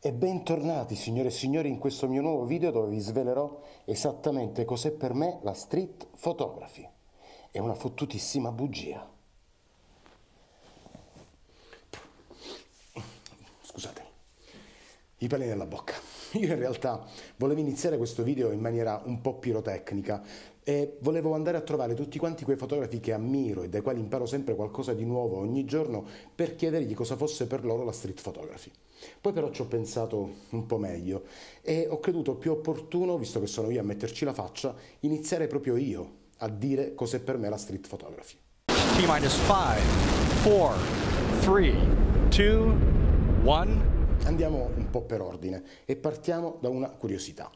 E bentornati signore e signori in questo mio nuovo video dove vi svelerò esattamente cos'è per me la street photography. È una fottutissima bugia. Scusatemi, i peli nella bocca. Io in realtà volevo iniziare questo video in maniera un po' pirotecnica, e volevo andare a trovare tutti quanti quei fotografi che ammiro e dai quali imparo sempre qualcosa di nuovo ogni giorno per chiedergli cosa fosse per loro la street photography. Poi però ci ho pensato un po' meglio e ho creduto più opportuno, visto che sono io a metterci la faccia, iniziare proprio io a dire cos'è per me la street photography. T-5, 4, 3, 2, 1. Andiamo un po' per ordine e partiamo da una curiosità.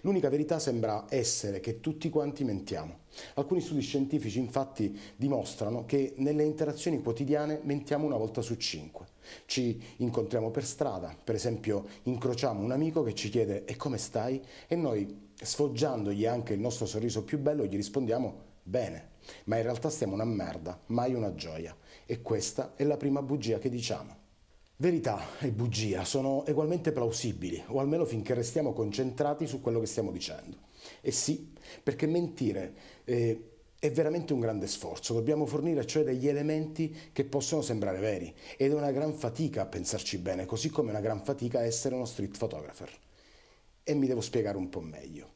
L'unica verità sembra essere che tutti quanti mentiamo. Alcuni studi scientifici infatti dimostrano che nelle interazioni quotidiane mentiamo una volta su cinque. Ci incontriamo per strada, per esempio incrociamo un amico che ci chiede e come stai? E noi, sfoggiandogli anche il nostro sorriso più bello, gli rispondiamo bene, ma in realtà stiamo una merda, mai una gioia. E questa è la prima bugia che diciamo. Verità e bugia sono ugualmente plausibili, o almeno finché restiamo concentrati su quello che stiamo dicendo. E sì, perché mentire eh, è veramente un grande sforzo, dobbiamo fornire cioè degli elementi che possono sembrare veri ed è una gran fatica a pensarci bene, così come è una gran fatica essere uno street photographer. E mi devo spiegare un po' meglio.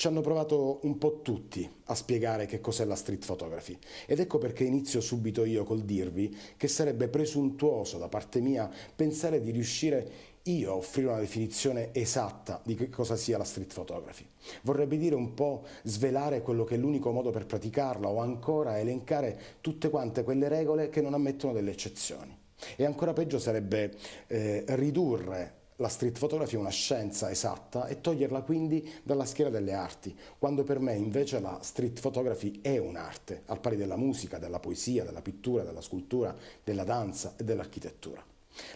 Ci hanno provato un po' tutti a spiegare che cos'è la street photography ed ecco perché inizio subito io col dirvi che sarebbe presuntuoso da parte mia pensare di riuscire io a offrire una definizione esatta di che cosa sia la street photography. Vorrebbe dire un po' svelare quello che è l'unico modo per praticarla o ancora elencare tutte quante quelle regole che non ammettono delle eccezioni. E ancora peggio sarebbe eh, ridurre la street photography è una scienza esatta e toglierla quindi dalla schiera delle arti, quando per me invece la street photography è un'arte, al pari della musica, della poesia, della pittura, della scultura, della danza e dell'architettura.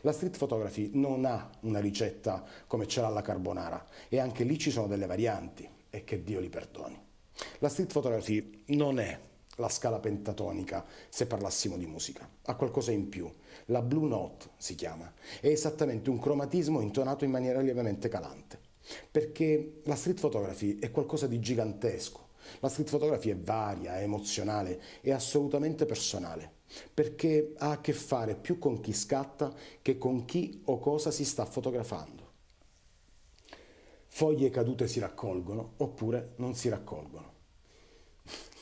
La street photography non ha una ricetta come ce l'ha la carbonara e anche lì ci sono delle varianti e che Dio li perdoni. La street photography non è la scala pentatonica se parlassimo di musica, ha qualcosa in più. La blue note si chiama, è esattamente un cromatismo intonato in maniera lievemente calante, perché la street photography è qualcosa di gigantesco. La street photography è varia, è emozionale, è assolutamente personale, perché ha a che fare più con chi scatta che con chi o cosa si sta fotografando. Foglie cadute si raccolgono oppure non si raccolgono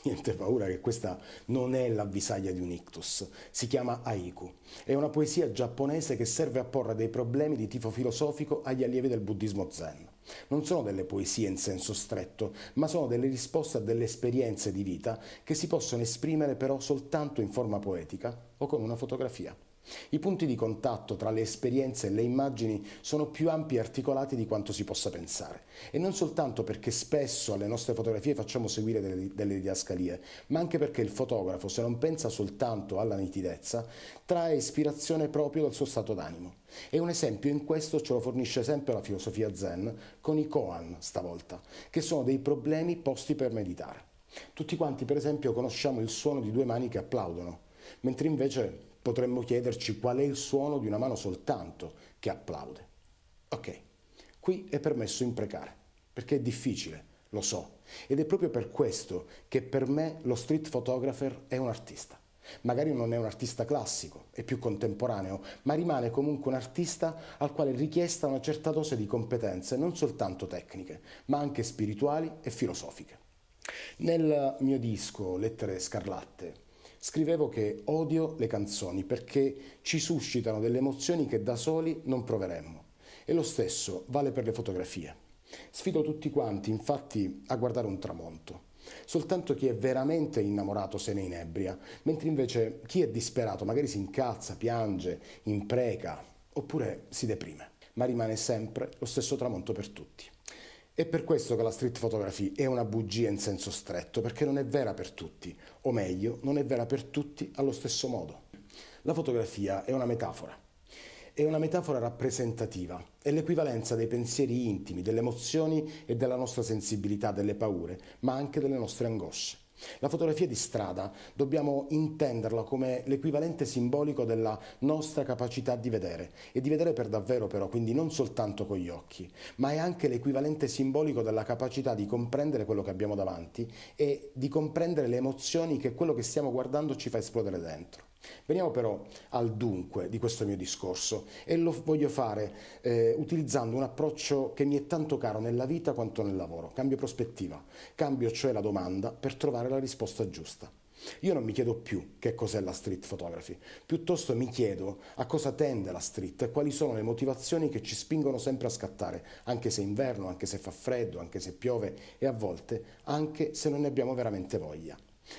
niente paura che questa non è l'avvisaglia di un ictus, si chiama Aiku. È una poesia giapponese che serve a porre dei problemi di tipo filosofico agli allievi del buddismo zen. Non sono delle poesie in senso stretto, ma sono delle risposte a delle esperienze di vita che si possono esprimere però soltanto in forma poetica o con una fotografia. I punti di contatto tra le esperienze e le immagini sono più ampi e articolati di quanto si possa pensare, e non soltanto perché spesso alle nostre fotografie facciamo seguire delle, delle didascalie, ma anche perché il fotografo, se non pensa soltanto alla nitidezza, trae ispirazione proprio dal suo stato d'animo. E un esempio in questo ce lo fornisce sempre la filosofia zen con i koan stavolta, che sono dei problemi posti per meditare. Tutti quanti, per esempio, conosciamo il suono di due mani che applaudono, mentre invece potremmo chiederci qual è il suono di una mano soltanto che applaude. Ok, qui è permesso imprecare, perché è difficile, lo so, ed è proprio per questo che per me lo street photographer è un artista. Magari non è un artista classico, è più contemporaneo, ma rimane comunque un artista al quale è richiesta una certa dose di competenze, non soltanto tecniche, ma anche spirituali e filosofiche. Nel mio disco Lettere Scarlatte scrivevo che odio le canzoni perché ci suscitano delle emozioni che da soli non proveremmo. E lo stesso vale per le fotografie. Sfido tutti quanti, infatti, a guardare un tramonto. Soltanto chi è veramente innamorato se ne inebria, mentre invece chi è disperato magari si incazza, piange, impreca oppure si deprime. Ma rimane sempre lo stesso tramonto per tutti. È per questo che la street photography è una bugia in senso stretto, perché non è vera per tutti, o meglio, non è vera per tutti allo stesso modo. La fotografia è una metafora. È una metafora rappresentativa, è l'equivalenza dei pensieri intimi, delle emozioni e della nostra sensibilità, delle paure, ma anche delle nostre angosce. La fotografia di strada dobbiamo intenderla come l'equivalente simbolico della nostra capacità di vedere e di vedere per davvero però, quindi non soltanto con gli occhi, ma è anche l'equivalente simbolico della capacità di comprendere quello che abbiamo davanti e di comprendere le emozioni che quello che stiamo guardando ci fa esplodere dentro. Veniamo però al dunque di questo mio discorso e lo voglio fare eh, utilizzando un approccio che mi è tanto caro nella vita quanto nel lavoro. Cambio prospettiva, cambio cioè la domanda per trovare la risposta giusta. Io non mi chiedo più che cos'è la street photography, piuttosto mi chiedo a cosa tende la street e quali sono le motivazioni che ci spingono sempre a scattare, anche se è inverno, anche se fa freddo, anche se piove e a volte anche se non ne abbiamo veramente voglia.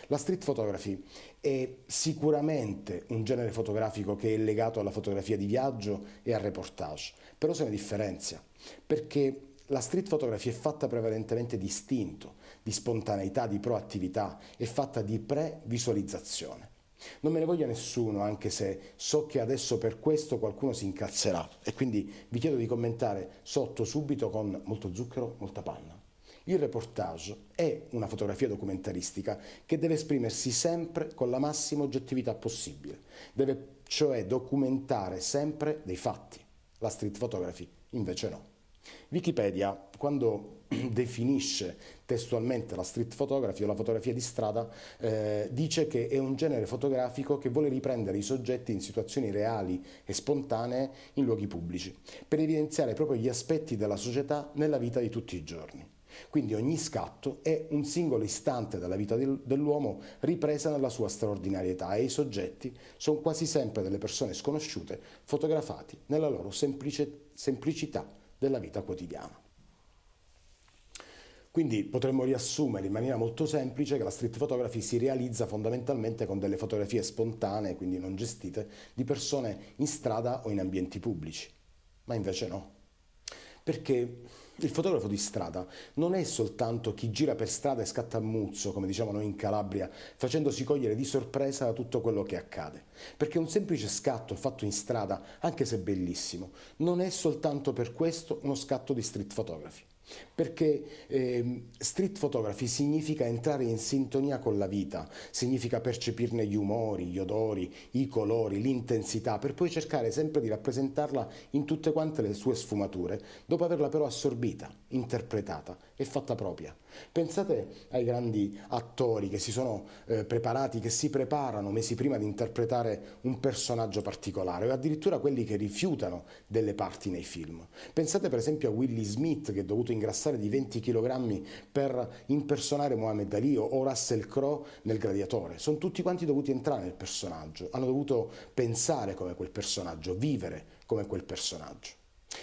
La street photography è sicuramente un genere fotografico che è legato alla fotografia di viaggio e al reportage, però se ne differenzia, perché la street photography è fatta prevalentemente di istinto, di spontaneità, di proattività, è fatta di pre-visualizzazione. Non me ne voglia nessuno, anche se so che adesso per questo qualcuno si incazzerà e quindi vi chiedo di commentare sotto subito con molto zucchero, molta panna. Il reportage è una fotografia documentaristica che deve esprimersi sempre con la massima oggettività possibile, deve cioè documentare sempre dei fatti. La street photography invece no. Wikipedia, quando definisce testualmente la street photography o la fotografia di strada, eh, dice che è un genere fotografico che vuole riprendere i soggetti in situazioni reali e spontanee in luoghi pubblici, per evidenziare proprio gli aspetti della società nella vita di tutti i giorni. Quindi ogni scatto è un singolo istante della vita dell'uomo ripresa nella sua straordinarietà e i soggetti sono quasi sempre delle persone sconosciute fotografati nella loro semplice, semplicità della vita quotidiana. Quindi potremmo riassumere in maniera molto semplice che la street photography si realizza fondamentalmente con delle fotografie spontanee, quindi non gestite, di persone in strada o in ambienti pubblici. Ma invece no. Perché il fotografo di strada non è soltanto chi gira per strada e scatta a muzzo, come diciamo noi in Calabria, facendosi cogliere di sorpresa da tutto quello che accade, perché un semplice scatto fatto in strada, anche se bellissimo, non è soltanto per questo uno scatto di street photography perché eh, street photography significa entrare in sintonia con la vita, significa percepirne gli umori, gli odori, i colori, l'intensità, per poi cercare sempre di rappresentarla in tutte quante le sue sfumature, dopo averla però assorbita, interpretata è fatta propria. Pensate ai grandi attori che si sono eh, preparati, che si preparano mesi prima di interpretare un personaggio particolare, o addirittura quelli che rifiutano delle parti nei film. Pensate per esempio a Willie Smith che è dovuto ingrassare di 20 kg per impersonare Mohamed Ali o Russell Crowe nel Gladiatore. Sono tutti quanti dovuti entrare nel personaggio, hanno dovuto pensare come quel personaggio, vivere come quel personaggio.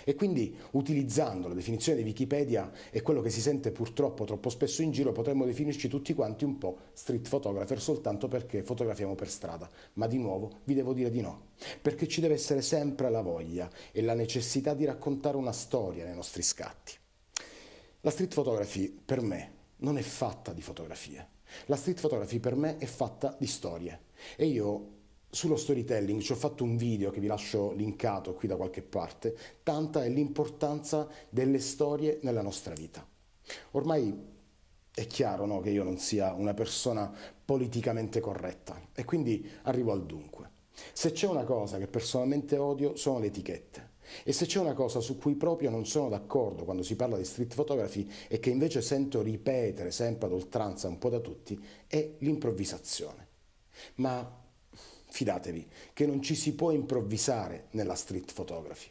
E quindi utilizzando la definizione di Wikipedia e quello che si sente purtroppo troppo spesso in giro potremmo definirci tutti quanti un po' street photographer soltanto perché fotografiamo per strada, ma di nuovo vi devo dire di no, perché ci deve essere sempre la voglia e la necessità di raccontare una storia nei nostri scatti. La street photography per me non è fatta di fotografie, la street photography per me è fatta di storie e io sullo storytelling ci ho fatto un video che vi lascio linkato qui da qualche parte, tanta è l'importanza delle storie nella nostra vita. Ormai è chiaro no, che io non sia una persona politicamente corretta e quindi arrivo al dunque. Se c'è una cosa che personalmente odio sono le etichette e se c'è una cosa su cui proprio non sono d'accordo quando si parla di street photography e che invece sento ripetere sempre ad oltranza un po' da tutti è l'improvvisazione. Ma fidatevi che non ci si può improvvisare nella street photography.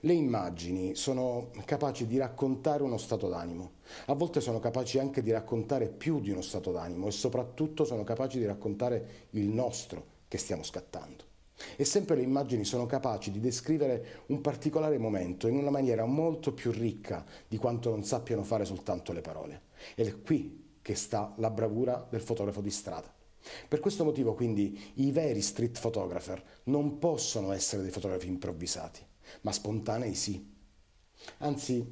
Le immagini sono capaci di raccontare uno stato d'animo, a volte sono capaci anche di raccontare più di uno stato d'animo e soprattutto sono capaci di raccontare il nostro che stiamo scattando. E sempre le immagini sono capaci di descrivere un particolare momento in una maniera molto più ricca di quanto non sappiano fare soltanto le parole. Ed è qui che sta la bravura del fotografo di strada. Per questo motivo quindi i veri street photographer non possono essere dei fotografi improvvisati, ma spontanei sì. Anzi,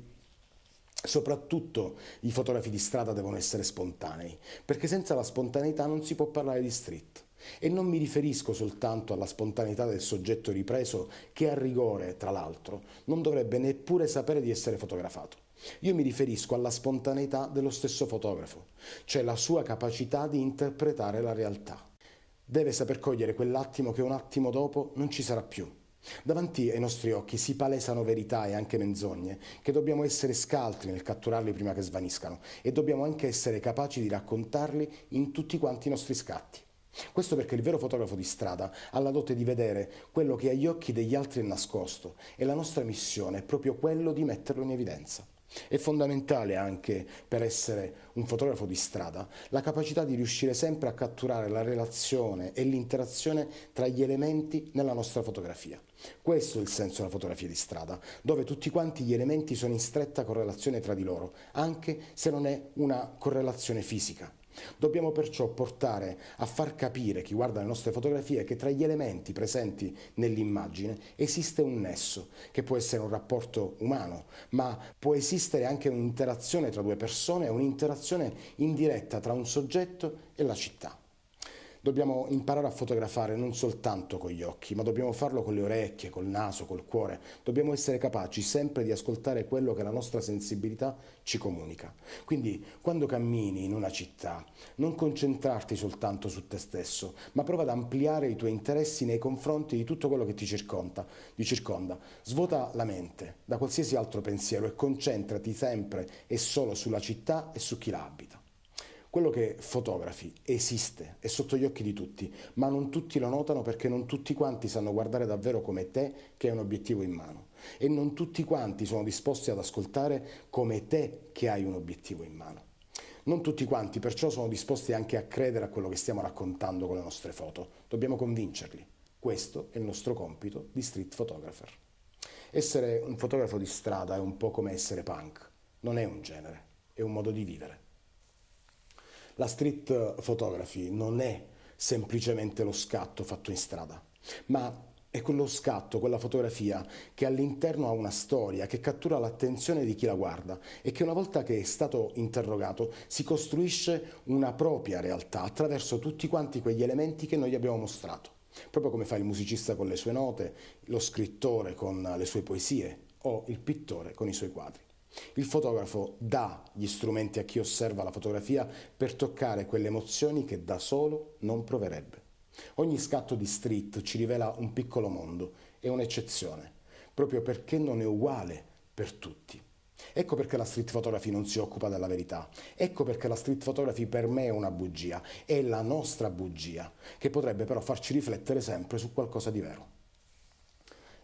soprattutto i fotografi di strada devono essere spontanei, perché senza la spontaneità non si può parlare di street. E non mi riferisco soltanto alla spontaneità del soggetto ripreso che a rigore, tra l'altro, non dovrebbe neppure sapere di essere fotografato. Io mi riferisco alla spontaneità dello stesso fotografo, cioè la sua capacità di interpretare la realtà. Deve saper cogliere quell'attimo che un attimo dopo non ci sarà più. Davanti ai nostri occhi si palesano verità e anche menzogne, che dobbiamo essere scaltri nel catturarli prima che svaniscano e dobbiamo anche essere capaci di raccontarli in tutti quanti i nostri scatti. Questo perché il vero fotografo di strada ha la dote di vedere quello che agli occhi degli altri è nascosto e la nostra missione è proprio quello di metterlo in evidenza. È fondamentale anche per essere un fotografo di strada la capacità di riuscire sempre a catturare la relazione e l'interazione tra gli elementi nella nostra fotografia. Questo è il senso della fotografia di strada, dove tutti quanti gli elementi sono in stretta correlazione tra di loro, anche se non è una correlazione fisica. Dobbiamo perciò portare a far capire chi guarda le nostre fotografie che tra gli elementi presenti nell'immagine esiste un nesso, che può essere un rapporto umano, ma può esistere anche un'interazione tra due persone e un'interazione indiretta tra un soggetto e la città dobbiamo imparare a fotografare non soltanto con gli occhi, ma dobbiamo farlo con le orecchie, col naso, col cuore. Dobbiamo essere capaci sempre di ascoltare quello che la nostra sensibilità ci comunica. Quindi quando cammini in una città, non concentrarti soltanto su te stesso, ma prova ad ampliare i tuoi interessi nei confronti di tutto quello che ti circonda. Ti circonda. Svuota la mente da qualsiasi altro pensiero e concentrati sempre e solo sulla città e su chi la abita. Quello che fotografi esiste, è sotto gli occhi di tutti, ma non tutti lo notano perché non tutti quanti sanno guardare davvero come te che hai un obiettivo in mano e non tutti quanti sono disposti ad ascoltare come te che hai un obiettivo in mano. Non tutti quanti perciò sono disposti anche a credere a quello che stiamo raccontando con le nostre foto. Dobbiamo convincerli. Questo è il nostro compito di street photographer. Essere un fotografo di strada è un po' come essere punk. Non è un genere, è un modo di vivere. La street photography non è semplicemente lo scatto fatto in strada, ma è quello scatto, quella fotografia che all'interno ha una storia, che cattura l'attenzione di chi la guarda e che una volta che è stato interrogato si costruisce una propria realtà attraverso tutti quanti quegli elementi che noi gli abbiamo mostrato. Proprio come fa il musicista con le sue note, lo scrittore con le sue poesie o il pittore con i suoi quadri. Il fotografo dà gli strumenti a chi osserva la fotografia per toccare quelle emozioni che da solo non proverebbe. Ogni scatto di street ci rivela un piccolo mondo, è un'eccezione, proprio perché non è uguale per tutti. Ecco perché la street photography non si occupa della verità. Ecco perché la street photography per me è una bugia, è la nostra bugia, che potrebbe però farci riflettere sempre su qualcosa di vero.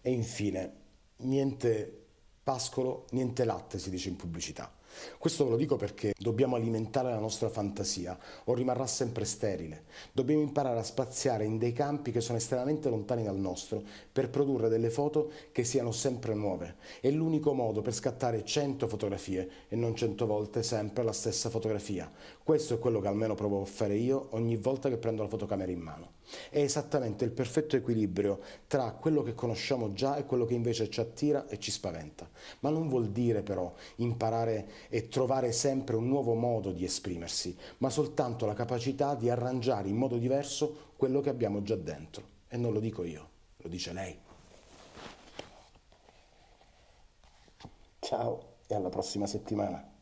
E infine, niente pascolo, niente latte, si dice in pubblicità. Questo ve lo dico perché dobbiamo alimentare la nostra fantasia o rimarrà sempre sterile. Dobbiamo imparare a spaziare in dei campi che sono estremamente lontani dal nostro per produrre delle foto che siano sempre nuove. È l'unico modo per scattare 100 fotografie e non 100 volte sempre la stessa fotografia. Questo è quello che almeno provo a fare io ogni volta che prendo la fotocamera in mano. È esattamente il perfetto equilibrio tra quello che conosciamo già e quello che invece ci attira e ci spaventa. Ma non vuol dire però imparare e trovare sempre un nuovo modo di esprimersi, ma soltanto la capacità di arrangiare in modo diverso quello che abbiamo già dentro. E non lo dico io, lo dice lei. Ciao e alla prossima settimana.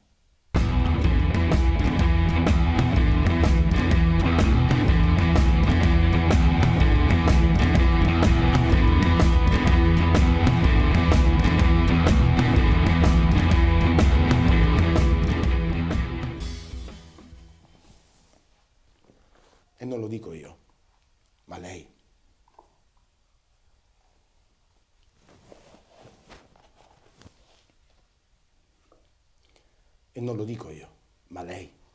E non lo dico io, ma lei.